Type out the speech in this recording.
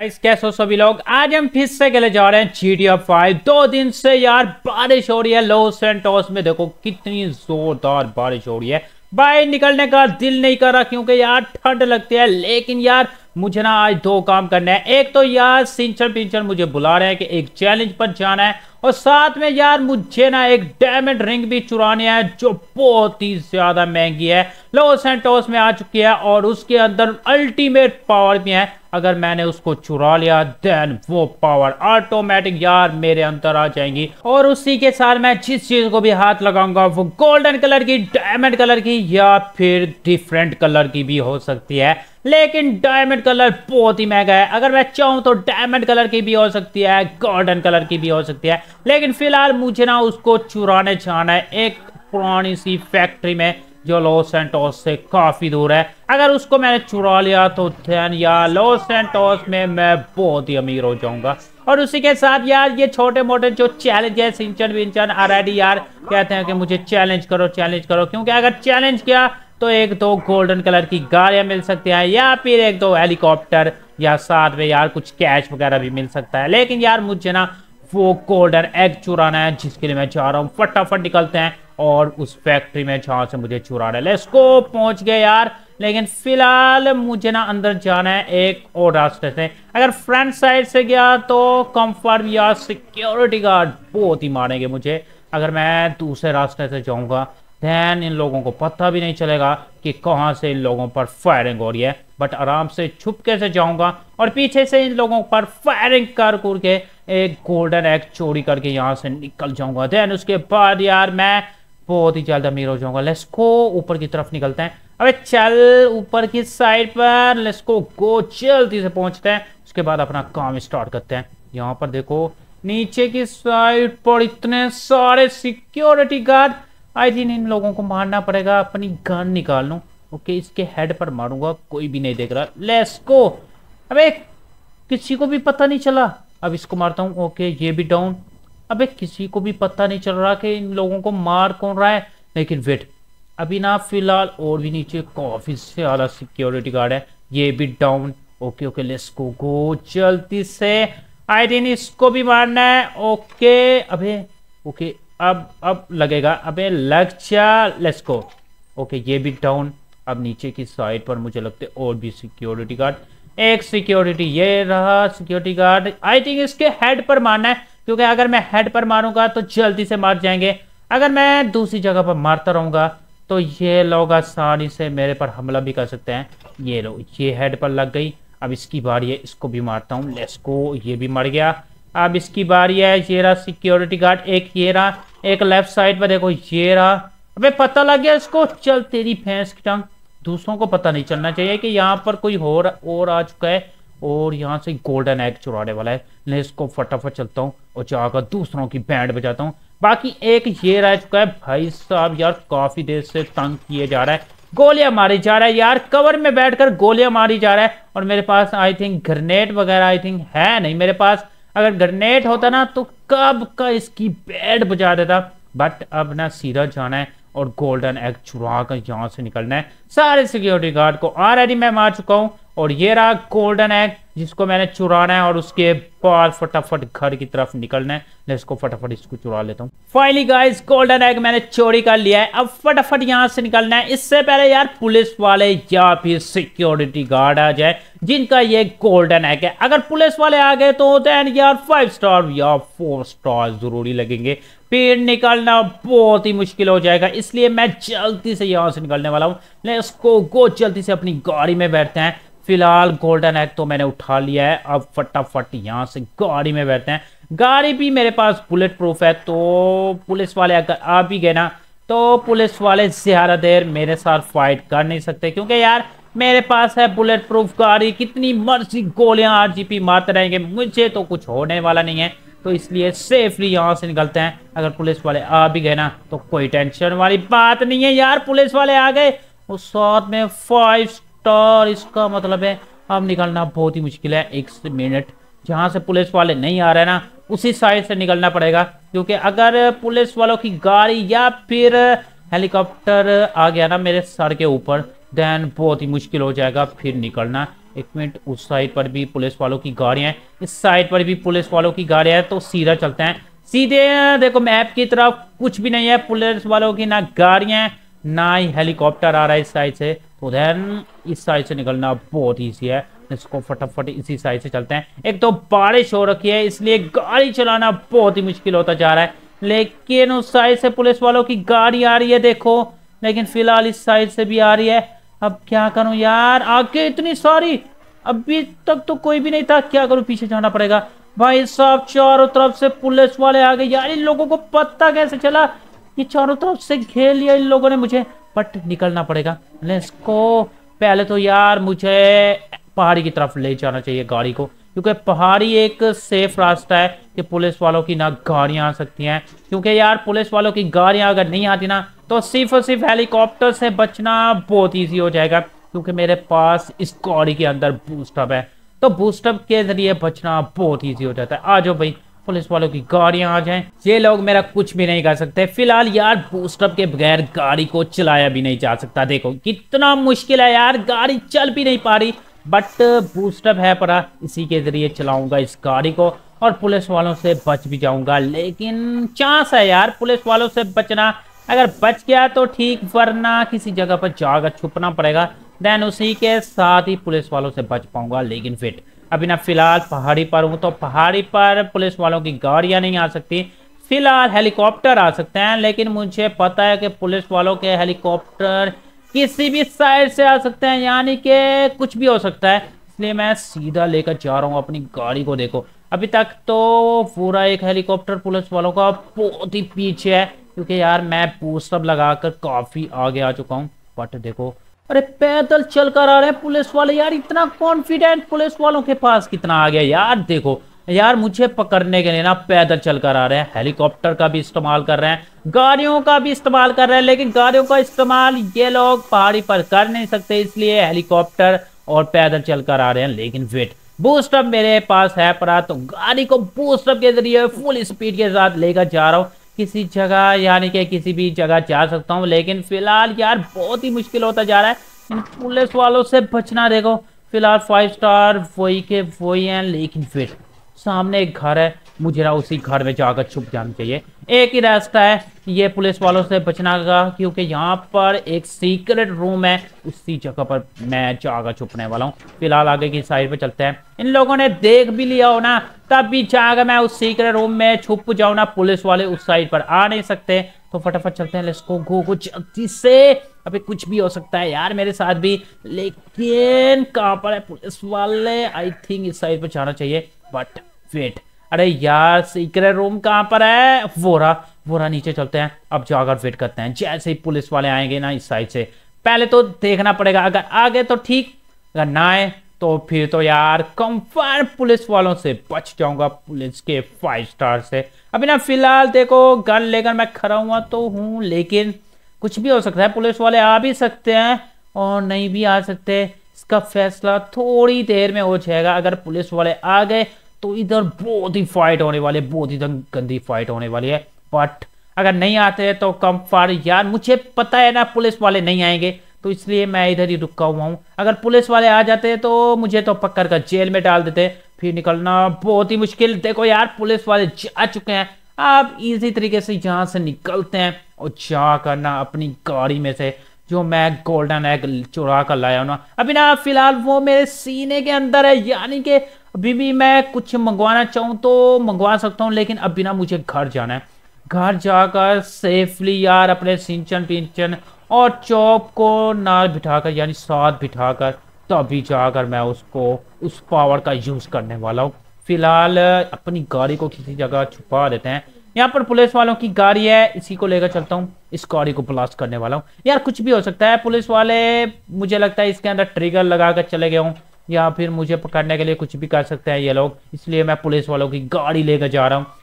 guys कैसे हो सभी लोग आज हम फिर से गले जा रहे हैं जी टी एफ फाइव दो दिन से यार बारिश हो रही है लॉस एंटॉस में देखो कितनी जोरदार बारिश हो रही है बाहर निकलने का दिल नहीं कर रहा क्योंकि यार ठंड लगती है लेकिन यार मुझे ना आज दो काम करने हैं एक तो यार सिंचर पिंचर मुझे बुला रहे हैं कि एक चैलेंज पर जाना है और साथ में यार मुझे ना एक डायमंड रिंग भी चुरानी है जो बहुत ही ज्यादा महंगी है लो सेंटोस में आ चुकी है और उसके अंदर अल्टीमेट पावर भी है अगर मैंने उसको चुरा लिया देन वो पावर ऑटोमेटिक यार मेरे अंदर आ जाएंगी और उसी के साथ मैं जिस चीज को भी हाथ लगाऊंगा वो गोल्डन कलर की डायमंड कलर की या फिर डिफरेंट कलर की भी हो सकती है लेकिन डायमंड कलर बहुत ही महंगा है अगर मैं चाहूँ तो डायमंड कलर की भी हो सकती है गोल्डन कलर की भी हो सकती है लेकिन फिलहाल मुझे ना उसको चुराने चाहना है एक पुरानी सी फैक्ट्री में जो लॉस एंटोस से काफ़ी दूर है अगर उसको मैंने चुरा लिया तो ध्यान यार लॉस एंटोस में मैं बहुत ही अमीर हो जाऊंगा और उसी के साथ यार ये छोटे मोटे जो है सिंचन विंचन आर यार कहते हैं कि मुझे चैलेंज करो चैलेंज करो क्योंकि अगर चैलेंज किया तो एक दो गोल्डन कलर की गाड़ियां मिल सकती हैं या फिर एक दो हेलीकॉप्टर या साथ में यार कुछ कैश वगैरह भी मिल सकता है लेकिन यार मुझे ना वो गोल्डन एग चुराना है जिसके लिए मैं चाह रहा हूँ फटाफट निकलते हैं और उस फैक्ट्री में जहां से मुझे चुरा रहे है पहुंच गए यार लेकिन फिलहाल मुझे ना अंदर जाना है एक और रास्ते से अगर फ्रंट साइड से गया तो कंफर्म या सिक्योरिटी गार्ड बहुत ही मारेंगे मुझे अगर मैं दूसरे रास्ते से जाऊंगा देन इन लोगों को पता भी नहीं चलेगा कि कहाँ से इन लोगों पर फायरिंग हो रही है बट आराम से छुपके से जाऊंगा और पीछे से इन लोगों पर फायरिंग कर कर के एक गोल्डन एग चोरी करके यहाँ से निकल जाऊंगा देन उसके बाद यार मैं बहुत ही ज्यादा अमीर हो जाऊंगा लेट्स को ऊपर की तरफ निकलते हैं अबे चल ऊपर की साइड पर लेट्स को गो जल्दी से पहुंचते हैं उसके बाद अपना काम स्टार्ट करते हैं यहाँ पर देखो नीचे की साइड पर इतने सारे सिक्योरिटी गार्ड आई थिंक इन लोगों को मारना पड़ेगा अपनी गन निकाल लू ओके इसके हेड पर मारूंगा कोई भी नहीं देख रहा लेट्स गो अबे किसी को भी पता नहीं चला अब इसको मारता हूँ ओके ये भी डाउन अबे किसी को भी पता नहीं चल रहा कि इन लोगों को मार कौन रहा है लेकिन वेट अभी ना फिलहाल और भी नीचे काफ़ी से आला सिक्योरिटी गार्ड है ये भी down okay okay let's go go जल्दी से आई थिंक इसको भी मारना है ओके अबे ओके अब अब लगेगा अबे लग जा लेट्स गो ओके ये भी डाउन अब नीचे की साइड पर मुझे लगते और भी सिक्योरिटी गार्ड एक सिक्योरिटी ये रहा सिक्योरिटी गार्ड आई थिंक इसके हेड पर मारना है क्योंकि अगर मैं हेड पर मारूंगा तो जल्दी से मार जाएंगे अगर मैं दूसरी जगह पर मारता रहूंगा तो ये लोग आसानी से मेरे पर हमला भी कर सकते हैं ये लो ये हेड पर लग गई अब इसकी बारी है इसको भी मारता हूँ लेस्को ये भी मर गया अब इसकी बारी है ये रहा सिक्योरिटी गार्ड एक ये रहा एक लेफ्ट साइड पर देखो ये रहा अबे पता लग गया इसको चल तेरी भैंस की टांग दूसरों को पता नहीं चलना चाहिए कि यहाँ पर कोई और और आ चुका है और यहाँ से गोल्डन एग चुराने वाला है मैं इसको फटाफट चलता हूँ और जाकर दूसरों की बैंड बजाता हूँ बाकी एक ये रह चुका है भाई साहब यार काफ़ी देर से तंग किए जा रहा है गोलियां मारी जा रहा है यार कवर में बैठकर गोलियां मारी जा रहा है और मेरे पास आई थिंक ग्रनेट वगैरह आई थिंक है नहीं मेरे पास अगर ग्रनेट होता ना तो कब का इसकी बैड बजा देता बट अब ना सीधा जाना है और गोल्डन एग चुरा कर यहाँ से निकलना है सारे सिक्योरिटी गार्ड को ऑलरेडी मैं मार चुका हूँ और ये रहा गोल्डन एग जिसको मैंने चुराना है और उसके बाद फटाफट घर की तरफ निकलना है मैं इसको फटाफट इसको चुरा लेता हूँ फाइनली गाइस गोल्डन एग मैंने चोरी कर लिया है अब फटाफट यहाँ से निकलना है इससे पहले यार पुलिस वाले या फिर सिक्योरिटी गार्ड आ जाए जिनका ये गोल्डन एग है अगर पुलिस वाले आ गए तो देन यार फाइव स्टार या फोर स्टार जरूरी लगेंगे पेड़ निकालना बहुत ही मुश्किल हो जाएगा इसलिए मैं जल्दी से यहाँ से निकलने वाला हूँ इसको गो जल्दी से अपनी गाड़ी में बैठते हैं फिलहाल गोल्डन एग तो मैंने उठा लिया है अब फटाफट यहाँ से गाड़ी में बैठते हैं गाड़ी भी मेरे पास बुलेट प्रूफ है तो पुलिस वाले अगर आ भी गए ना तो पुलिस वाले ज़्यादा देर मेरे साथ फाइट कर नहीं सकते क्योंकि यार मेरे पास है बुलेट प्रूफ गाड़ी कितनी मर्जी गोलियां आर जी पी मारते रहेंगे मुझे तो कुछ होने वाला नहीं है तो इसलिए सेफली यहाँ से निकलते हैं अगर पुलिस वाले आ भी गए ना तो कोई टेंशन वाली बात नहीं है यार पुलिस वाले आ गए उस साथ में फाइव तो और इसका मतलब है अब निकलना बहुत ही मुश्किल है एक मिनट जहाँ से पुलिस वाले नहीं आ रहे ना उसी साइड से निकलना पड़ेगा क्योंकि अगर पुलिस वालों की गाड़ी या फिर हेलीकॉप्टर आ गया ना मेरे सर के ऊपर देन बहुत ही मुश्किल हो जाएगा फिर निकलना एक मिनट उस साइड पर भी पुलिस वालों की गाड़ियाँ इस साइड पर भी पुलिस वालों की गाड़ियाँ तो सीधा चलते हैं सीधे देखो मैप की तरफ कुछ भी नहीं है पुलिस वालों की ना गाड़ियाँ ना ही हेलीकॉप्टर आ रहा है इस साइड से तो देन इस साइड से निकलना बहुत ईजी है इसको फटाफट इसी साइड से चलते हैं एक तो बारिश हो रखी है इसलिए गाड़ी चलाना बहुत ही मुश्किल होता जा रहा है लेकिन उस साइड से पुलिस वालों की गाड़ी आ रही है देखो लेकिन फिलहाल इस साइड से भी आ रही है अब क्या करूं यार आगे इतनी सारी अभी तक तो कोई भी नहीं था क्या करूं पीछे जाना पड़ेगा भाई साहब चारों तरफ से पुलिस वाले आ गए यार इन लोगों को पता कैसे चला ये चारों तरफ से घेर लिया इन लोगों ने मुझे पट निकलना पड़ेगा लेट्स गो पहले तो यार मुझे पहाड़ी की तरफ ले जाना चाहिए गाड़ी को क्योंकि पहाड़ी एक सेफ रास्ता है कि पुलिस वालों की ना गाड़ियां आ सकती हैं क्योंकि यार पुलिस वालों की गाड़ियां अगर नहीं आती ना तो सिर्फ और सिर्फ हेलीकॉप्टर से बचना बहुत ईजी हो जाएगा क्योंकि मेरे पास इस गाड़ी के अंदर बूस्टअप है तो बूस्टअप के जरिए बचना बहुत ईजी हो जाता है आ जाओ भाई पुलिस वालों की गाड़ियां आ जाएं ये लोग मेरा कुछ भी नहीं कर सकते फिलहाल यार बूस्टअप के बगैर गाड़ी को चलाया भी नहीं जा सकता देखो कितना मुश्किल है यार गाड़ी चल भी नहीं पा रही बट बूस्टअप है पड़ा इसी के ज़रिए चलाऊंगा इस गाड़ी को और पुलिस वालों से बच भी जाऊंगा लेकिन चांस है यार पुलिस वालों से बचना अगर बच गया तो ठीक वरना किसी जगह पर जाकर छुपना पड़ेगा देन उसी के साथ ही पुलिस वालों से बच पाऊंगा लेकिन फिट अभी ना फिलहाल पहाड़ी पर हूँ तो पहाड़ी पर पुलिस वालों की गाड़ियाँ नहीं आ सकती फिलहाल हेलीकॉप्टर आ सकते हैं लेकिन मुझे पता है कि पुलिस वालों के हेलीकॉप्टर किसी भी साइड से आ सकते हैं यानी कि कुछ भी हो सकता है इसलिए मैं सीधा लेकर जा रहा हूँ अपनी गाड़ी को देखो अभी तक तो पूरा एक हेलीकॉप्टर पुलिस वालों का बहुत ही पीछे है क्योंकि यार मैं पूछ लगा कर काफ़ी आगे आ चुका हूँ बट देखो अरे पैदल चल कर आ रहे हैं पुलिस वाले यार इतना कॉन्फिडेंट पुलिस वालों के पास कितना आ गया यार देखो यार मुझे पकड़ने के लिए ना पैदल चल कर आ रहे हैं हेलीकॉप्टर का भी इस्तेमाल कर रहे हैं गाड़ियों का भी इस्तेमाल कर रहे हैं लेकिन गाड़ियों का इस्तेमाल ये लोग पहाड़ी पर कर नहीं सकते इसलिए हेलीकॉप्टर और पैदल चल कर आ रहे हैं लेकिन वेट बूस्टअप मेरे पास है पड़ा तो गाड़ी को बूस्टअप के जरिए फुल स्पीड के साथ लेकर जा रहा हूँ किसी जगह यानी कि किसी भी जगह जा सकता हूँ लेकिन फिलहाल यार बहुत ही मुश्किल होता जा रहा है इन पुलिस वालों से बचना देखो फिलहाल फाइव स्टार वही के वही हैं लेकिन फिर सामने एक घर है मुझे ना उसी घर में जाकर छुप जाना चाहिए एक ही रास्ता है ये पुलिस वालों से बचना का क्योंकि यहाँ पर एक सीक्रेट रूम है उसी जगह पर मैं जागा छुपने वाला हूँ फिलहाल आगे की साइड पर चलते हैं इन लोगों ने देख भी लिया हो ना तब भी जाकर मैं उस सीक्रेट रूम में छुप जाऊँ ना पुलिस वाले उस साइड पर आ नहीं सकते तो फटाफट चलते हैं लेट्स गो गो से अभी कुछ भी हो सकता है यार मेरे साथ भी लेकिन कहाँ पर है पुलिस वाले आई थिंक इस साइड पर जाना चाहिए बट वेट अरे यार सीक्रेट रूम कहाँ पर है वोरा वोरा नीचे चलते हैं अब जाकर वेट करते हैं जैसे ही पुलिस वाले आएंगे ना इस साइड से पहले तो देखना पड़ेगा अगर आ गए तो ठीक अगर ना आए तो फिर तो यार कंफर्म पुलिस वालों से बच जाऊंगा पुलिस के फाइव स्टार से अभी ना फिलहाल देखो गन लेकर मैं खड़ा हुआ तो हूँ लेकिन कुछ भी हो सकता है पुलिस वाले आ भी सकते हैं और नहीं भी आ सकते इसका फैसला थोड़ी देर में हो जाएगा अगर पुलिस वाले आ गए तो इधर बहुत ही फाइट होने वाली है बहुत ही गंदी फाइट होने वाली है बट अगर नहीं आते हैं तो कम फार यार मुझे पता है ना पुलिस वाले नहीं आएंगे तो इसलिए मैं इधर ही रुका हुआ हूँ अगर पुलिस वाले आ जाते हैं तो मुझे तो पकड़ कर जेल में डाल देते फिर निकलना बहुत ही मुश्किल देखो यार पुलिस वाले जा चुके हैं आप इजी तरीके से यहाँ से निकलते हैं और जा करना अपनी गाड़ी में से जो मैं गोल्डन एग चुरा कर लाया हूँ ना अभी ना फिलहाल वो मेरे सीने के अंदर है यानी कि अभी भी मैं कुछ मंगवाना चाहूँ तो मंगवा सकता हूँ लेकिन अब बिना मुझे घर जाना है घर जाकर सेफली यार अपने सिंचन पिंचन और चौप को नार बिठाकर यानी साथ बिठाकर तभी जाकर मैं उसको उस पावर का यूज़ करने वाला हूँ फिलहाल अपनी गाड़ी को किसी जगह छुपा देते हैं यहाँ पर पुलिस वालों की गाड़ी है इसी को लेकर चलता हूँ इस गाड़ी को ब्लास्ट करने वाला हूँ यार कुछ भी हो सकता है पुलिस वाले मुझे लगता है इसके अंदर ट्रिगर लगा कर चले गए हूँ या फिर मुझे पकड़ने के लिए कुछ भी कर सकते हैं ये लोग इसलिए मैं पुलिस वालों की गाड़ी लेकर जा रहा हूँ